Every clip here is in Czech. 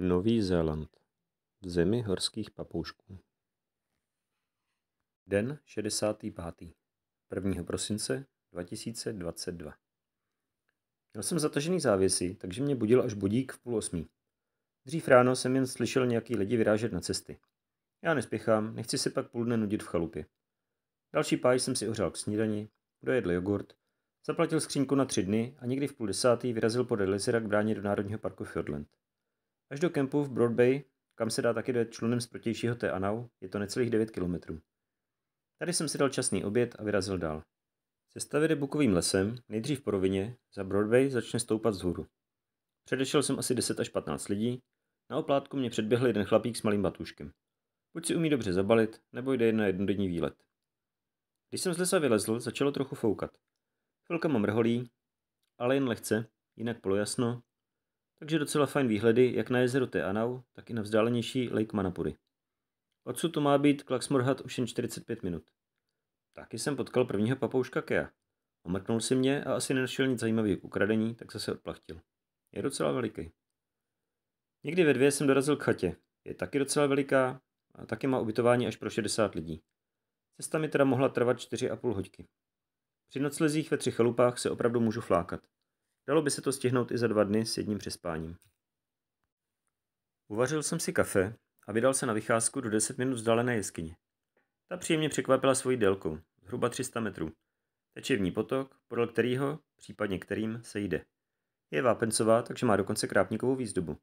Nový Zéland v zemi horských papoušků. Den 65. 1. prosince 2022. Měl jsem zatažený závěsy, takže mě budil až budík v půl osmí. Dřív ráno jsem jen slyšel nějaký lidi vyrážet na cesty. Já nespěchám, nechci se pak půl dne nudit v chalupě. Další páj jsem si ohřál k snídani, dojedl jogurt, zaplatil skřínku na tři dny a někdy v půl desátý vyrazil pod Elizera k bráně do Národního parku Fjordland. Až do kempu v Broadbay, kam se dá taky dojet člunem z protějšího Teanau, je to necelých 9 kilometrů. Tady jsem si dal časný oběd a vyrazil dál. Cesta vede bukovým lesem, nejdřív po rovině, za Broadway začne stoupat z hůru. Předešel jsem asi 10 až 15 lidí, na oplátku mě předběhl jeden chlapík s malým batuškem. Buď si umí dobře zabalit, nebo jde jen na jednodenní výlet. Když jsem z lesa vylezl, začalo trochu foukat. mám mrholí, ale jen lehce, jinak polojasno takže docela fajn výhledy jak na jezero Teanau, tak i na vzdálenější Lake Manapuri. Odsud to má být Klaxmorhat už jen 45 minut. Taky jsem potkal prvního papouška Kea. Omrknul si mě a asi nenašel nic zajímavého k ukradení, tak se se odplachtil. Je docela veliký. Někdy ve dvě jsem dorazil k chatě. Je taky docela veliká a taky má ubytování až pro 60 lidí. Cesta mi teda mohla trvat 4,5 hoďky. Při noclezích ve tři chalupách se opravdu můžu flákat. Dalo by se to stihnout i za dva dny s jedním přespáním. Uvařil jsem si kafe a vydal se na vycházku do 10 minut vzdálené jeskyně. Ta příjemně překvapila svojí délkou, zhruba 300 metrů. Teče v ní potok, podle kterého, případně kterým, se jde. Je vápencová, takže má dokonce krápníkovou výzdobu.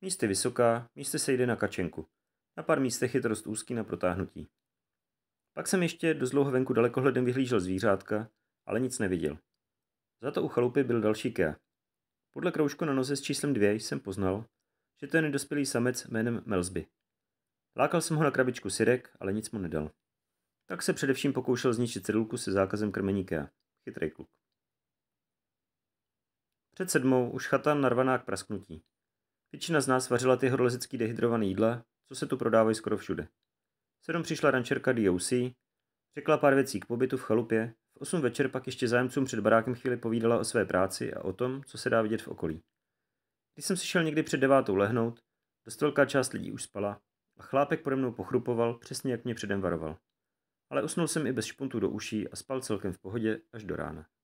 Místy vysoká, místy se jde na kačenku. Na pár místech je to dost úzký na protáhnutí. Pak jsem ještě do zlouho venku dalekohledem vyhlížel zvířátka, ale nic neviděl. Za to u chalupy byl další Kea. Podle kroužku na noze s číslem dvě jsem poznal, že to je nedospělý samec jménem Melsby. Lákal jsem ho na krabičku sirek, ale nic mu nedal. Tak se především pokoušel zničit cedulku se zákazem krmení Kea. Chytrý kluk. Před sedmou už chata narvaná k prasknutí. Většina z nás vařila ty horolezecký dehydrované jídla, co se tu prodávají skoro všude. Sedm přišla rančerka DOC, řekla pár věcí k pobytu v chalupě v 8 večer pak ještě zájemcům před barákem chvíli povídala o své práci a o tom, co se dá vidět v okolí. Když jsem si šel někdy před devátou lehnout, dost velká část lidí už spala a chlápek pode mnou pochrupoval, přesně jak mě předem varoval. Ale usnul jsem i bez špuntů do uší a spal celkem v pohodě až do rána.